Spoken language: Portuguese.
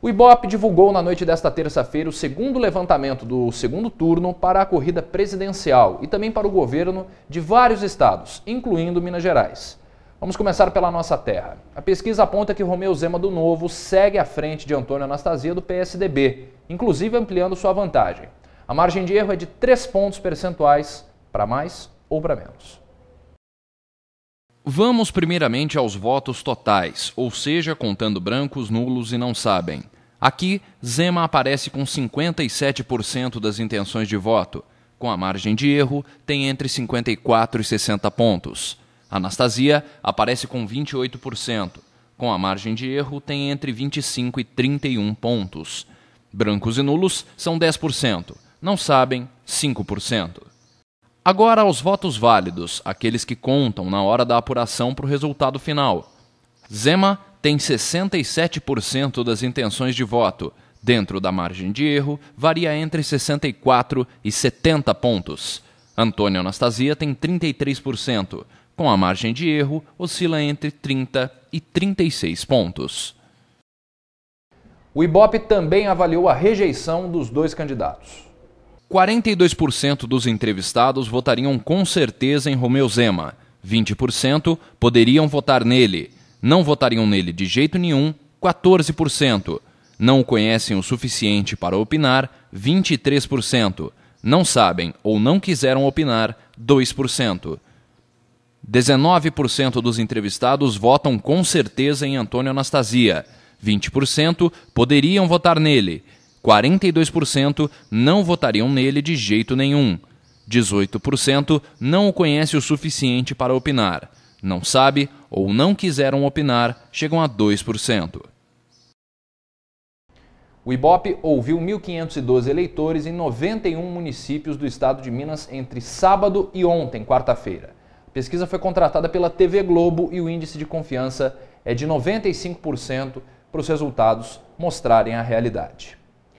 O Ibope divulgou na noite desta terça-feira o segundo levantamento do segundo turno para a corrida presidencial e também para o governo de vários estados, incluindo Minas Gerais. Vamos começar pela nossa terra. A pesquisa aponta que Romeu Zema do Novo segue à frente de Antônio Anastasia do PSDB, inclusive ampliando sua vantagem. A margem de erro é de 3 pontos percentuais para mais ou para menos. Vamos primeiramente aos votos totais, ou seja, contando brancos, nulos e não sabem. Aqui, Zema aparece com 57% das intenções de voto. Com a margem de erro, tem entre 54 e 60 pontos. Anastasia aparece com 28%. Com a margem de erro, tem entre 25 e 31 pontos. Brancos e nulos são 10%. Não sabem, 5%. Agora aos votos válidos, aqueles que contam na hora da apuração para o resultado final. Zema tem 67% das intenções de voto. Dentro da margem de erro, varia entre 64 e 70 pontos. Antônio Anastasia tem 33%. Com a margem de erro, oscila entre 30 e 36 pontos. O IBOP também avaliou a rejeição dos dois candidatos. 42% dos entrevistados votariam com certeza em Romeu Zema, 20% poderiam votar nele, não votariam nele de jeito nenhum, 14%, não o conhecem o suficiente para opinar, 23%, não sabem ou não quiseram opinar, 2%. 19% dos entrevistados votam com certeza em Antônio Anastasia, 20% poderiam votar nele, 42% não votariam nele de jeito nenhum. 18% não o conhece o suficiente para opinar. Não sabe ou não quiseram opinar, chegam a 2%. O IBOP ouviu 1.512 eleitores em 91 municípios do estado de Minas entre sábado e ontem, quarta-feira. A pesquisa foi contratada pela TV Globo e o índice de confiança é de 95% para os resultados mostrarem a realidade.